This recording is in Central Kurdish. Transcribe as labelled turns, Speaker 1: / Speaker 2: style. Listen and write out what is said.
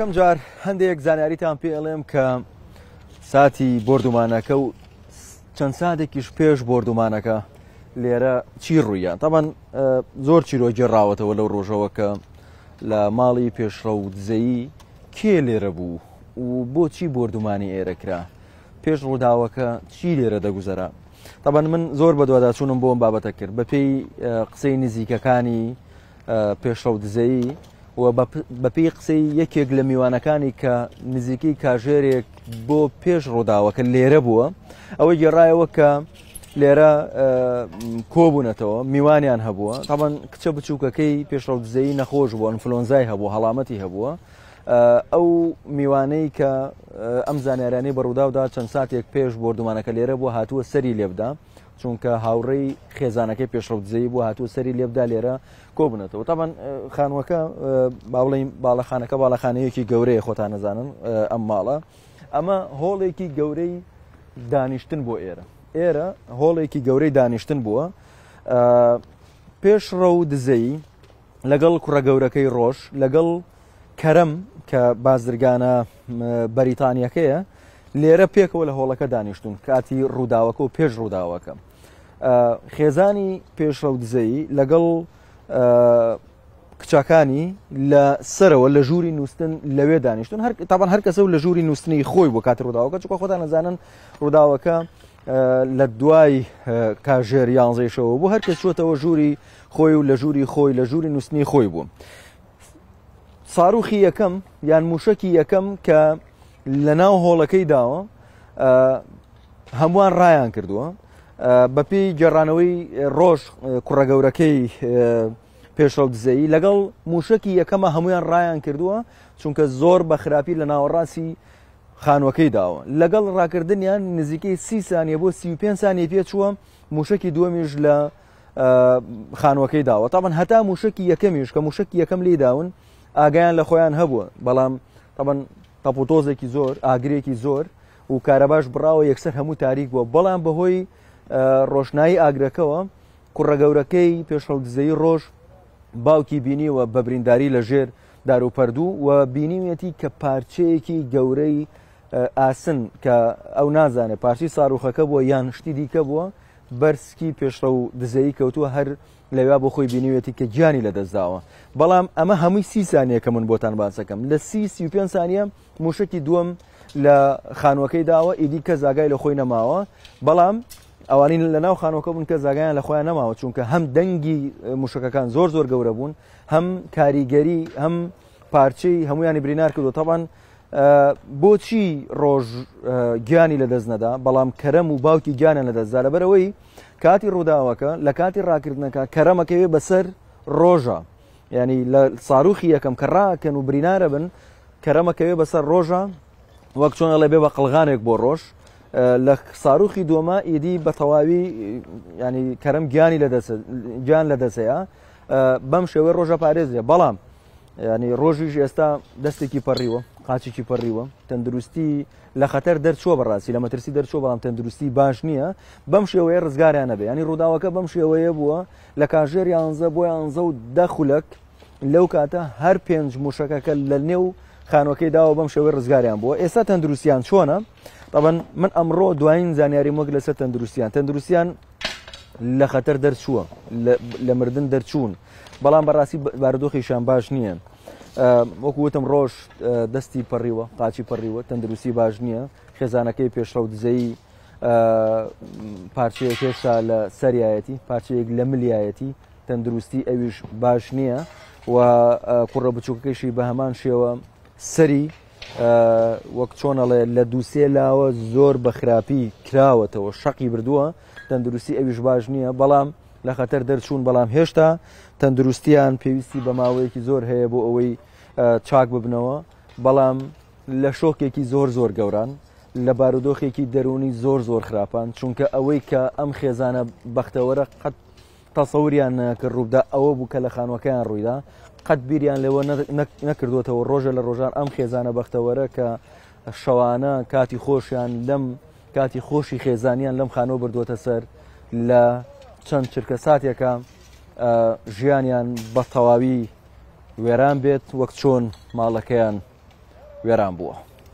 Speaker 1: کەم جار هەندێک زانیاریتان پێ ئەڵێم کە ساتی بردومانەکە و چەند سادێکیش پێش بردومانەکە لێرە چی ڕوویان تامان زۆر چیرۆ گێڕاوەتەوە لەو ڕۆژەوە کە لە ماڵی پێشڕە و دزەیی کێ لێرە بوو و بۆچی بردومانی ئێرەکرا پێش ڕووداوەکە چی لێرە دەگوزەرا تابان من زۆر بەدووادا چوونم بۆم بابەتە کرد بە پێی قسەی نزیکەکانی پێشڕە و دزەیی و بەپی قسەی یەکێک لە میوانەکانی کە نزیکی کاژێرێک بۆ پێش ڕووداوەکە لێرە بووە ئەوە گێڕایەوە کە لێرە کۆبوونەتەوە میوانیان هەبووە تاان کچە بچووکەکەی پێشڕەوزەی نەخۆش بوو ئەنفلۆنزای هەبوو هەڵامەتی هەبووە ئەو میوانەی کە ئەم زانارانەی بەڕووداودا چەند ساتێک پێش بردومانەکە لێرە بوو هاتووە سەری لێبدا چونکە هاوڕێی خێزانەکەی پێشڕوتزەی بۆ هاتوو سەری لێبدا لێرە کۆبنێتەوە تاان خانوەکە باڵی باڵەخانەکە باڵەخانەیەکی گەورەیە خۆتان نەزانن ئەم ماڵە ئەمە هۆڵێکی گەورەی دانیشتن بۆ ئێرە ئێرە هۆڵێکی گەورەی دانیشتن بووە پێشڕە و دزەی لەگەڵ کوڕە گەورەکەی ڕۆژ لەگەڵ کەرم کە بازرگانە بەریتانیەکەیە لێرە پێکەوە لە هۆڵەکە دانیشتون کاتی ڕووداوەکە و پێش ڕووداوەکە خێزانی پێشڕە دزایی لەگەڵ کچاکانی لە سەرەوە لە ژووری نووسن لەوێ دانیشتون هەر تاان هەر کەسە و لە ژووری نووسنی خۆی بۆ کات ڕووداوەکە چکە خۆتان نزانن ڕووداوەکە لە دوای کاژێر یانزەیشەوە بوو هەرکە چوتەوە ژووری خۆی و لە ژووری خۆی لە ژووری نووسنی خۆی بوو. ساروخی یەکەم یان موشکی یەکەم کە لە ناو هۆڵەکەی داوە هەمووان ڕایان کردووە بەپی گێڕانەوەی ڕۆژ کوڕە گەورەکەی پێشەڵ دزەیی لەگەڵ موشکی یەکەمە هەمویان ڕایان کردووە چونکە زۆر بە خراپی لە ناوەڕاستی خانوەکەی داوە لەگەڵ ڕاکردنیان نزیکەی سی سانیە بۆ سی5 سانی پێ چووە موشکی دووەمیش لە خانوەکەی داوە تاەن هەتا موشکی یەکەمیش کە موشکی یەکەم لی داون ئاگیان لە خۆیان هەبووە بەڵام تەبەن تەپۆتۆزێکی زۆر ئاگرێکی زۆر و کارەباش براوە یەکسەر هەموو تاریک بووە بەڵام بەهۆی ڕۆشنایی ئاگرەکەەوە کوڕە گەورەکەی پێشەڵگزەی ڕۆژ باوکی بینیوە بە برینداری لە ژێر داروپەردوو و بینیوێتی کە پارچەیەکی گەورەی ئاسن کە ئەو نازانێت پارچی ساروخەکە بووە یان شتی دیکە بووە بەرسکی پێشڕە و دزایی کەوتووە هەر لەوێ بۆ خۆی بینیوێتی کە گیانی لەدەستداوە بەڵام ئەمە هەمووی سی سانیەکە من بۆتان باسەکەم لە سی سی5 سانیە موشکی دووەم لە خانوەکەی داوە ئیدی کە زاگای لە خۆی نەماوە بەڵام ئەوانین لە ناو خانۆکە بوون کە زاگایان لە خۆیان نەماوە چونکە هەم دەنگی مشکەکان زۆر زۆر گەورە بوون هەم کاریگەری هەم پارچەی هەمویانی برینار کردو تەبان بۆچی ڕۆژ گیانی لەدەست نەدا بەڵام کەرەم و باوکی گیانە لەدەستدا لەبەرەوەی کاتی ڕووداوەکە لە کاتی ڕاکردنەکە کەرەمەکەوێ بەسەر ڕۆژە ینی لە ساروخی یەکەم کە ڕاکەن و برینارە بن کەرەمەکەوێ بەسەر ڕۆژە وەک چۆن ئەڵێ بێ بە قەلغانێک بۆ ڕۆژ لە ساروخی دۆمە ئیدی بە تەواوی ینی کەرم گیانی گیان لە دەسەیە بەم شێوەی ڕۆژە پارێزیە بەڵام ینی ڕۆژیش ئێستا دەستێکی پەڕیوە قاچێکی پەڕیوە تەندروستی لە خەتەر دەرچۆ بەڕاستی لە مەترسی دەرچۆ بەڵام تەندروستی باش نییە بەم شێوەیە ڕزگاریانە بێ ینی ڕووداوەکە بەم شێوەیە بووە لە کاژێر یانزە بۆ یانزە و دەخولک لەو کاتە هەر پێنج موشەکەکە لە نێو خانوەکەی داوە بەم شێوەی ڕزگاریان بووە ئێستا تەندروستیان چۆنە تەبەن من ئەمڕۆ دوایین زانیاری مۆک لەسەر تەندروستیان تەندروستیان لە خەتەر دەرچووە لە مردن دەرچوون بەڵام بەڕاستی بارودۆخیشان باش نییە وەکووتم ڕۆژ دەستی پەڕیوە قاچی پەڕیوە تەندروستی باش نییە خێزانەکەی پێشڕە و دزایی پارچەیە کێشا لە سەریایەتی پارچەیەک لە ملیایەتی تەندروستی ئەویش باش نییە و کوڕە بچووکەکەشی بە هەمان شێوە سەری وەک چۆنەڵێ لە دووسێ لاوە زۆر بە خراپی کراوەتەوە شەقی بردووە تەندروستی ئەویش باش نییە بەڵام لە خەتەر دەرچوون بەڵام هێشتا تەندروستیان پێویستی بە ماوەیەکی زۆر هەیە بۆ ئەوەی چاک ببنەوە بەڵام لە شۆکێکی زۆر زۆر گەوران لە بارودۆخێکی دەرونی زۆر زۆر خراپان چونکە ئەوەی کە ئەم خێزانە بەختەوەرە قەت تەسەوریان کە ڕوودا ئەوە بوو کە لە خانوەکەیان ڕوویدا قەت بیریان لەوە نەکردوێتەوە ڕۆژە لە ڕۆژان ئەم خێزانە بەختەوەرە کە شەوانە کاتی خۆشیان لەم کاتی خۆشی خێزانیان لەم خانۆ بردووەتە سەر لە چەند چرکە ساتێکە ژیانیان بە تەواوی وێران بێت وەک چۆن ماڵەکەیان وێران بووە.